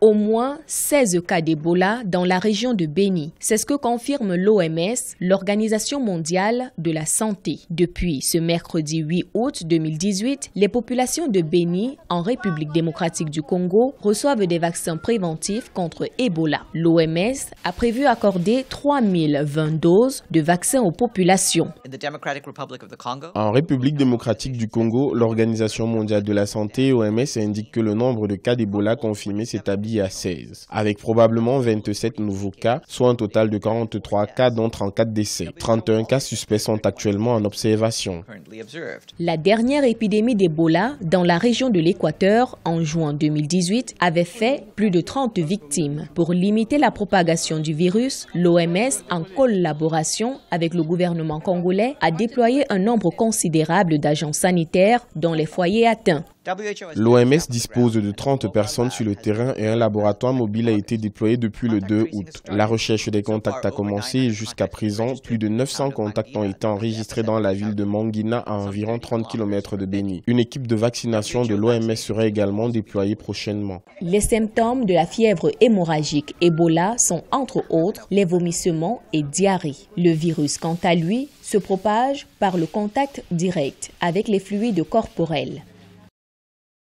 au moins 16 cas d'Ebola dans la région de Béni. C'est ce que confirme l'OMS, l'Organisation mondiale de la santé. Depuis ce mercredi 8 août 2018, les populations de Béni, en République démocratique du Congo, reçoivent des vaccins préventifs contre Ebola. L'OMS a prévu accorder 3020 doses de vaccins aux populations. En République démocratique du Congo, l'Organisation mondiale de la santé, OMS, indique que le nombre de cas d'Ebola confirmés s'établit à 16, avec probablement 27 nouveaux cas, soit un total de 43 cas dont 34 décès. 31 cas suspects sont actuellement en observation. La dernière épidémie d'Ebola dans la région de l'Équateur en juin 2018 avait fait plus de 30 victimes. Pour limiter la propagation du virus, l'OMS, en collaboration avec le gouvernement congolais, a déployé un nombre considérable d'agents sanitaires dans les foyers atteints. L'OMS dispose de 30 personnes sur le terrain et un laboratoire mobile a été déployé depuis le 2 août. La recherche des contacts a commencé et jusqu'à présent, plus de 900 contacts ont été enregistrés dans la ville de Manguina à environ 30 km de Beni. Une équipe de vaccination de l'OMS serait également déployée prochainement. Les symptômes de la fièvre hémorragique Ebola sont entre autres les vomissements et diarrhées. Le virus, quant à lui, se propage par le contact direct avec les fluides corporels.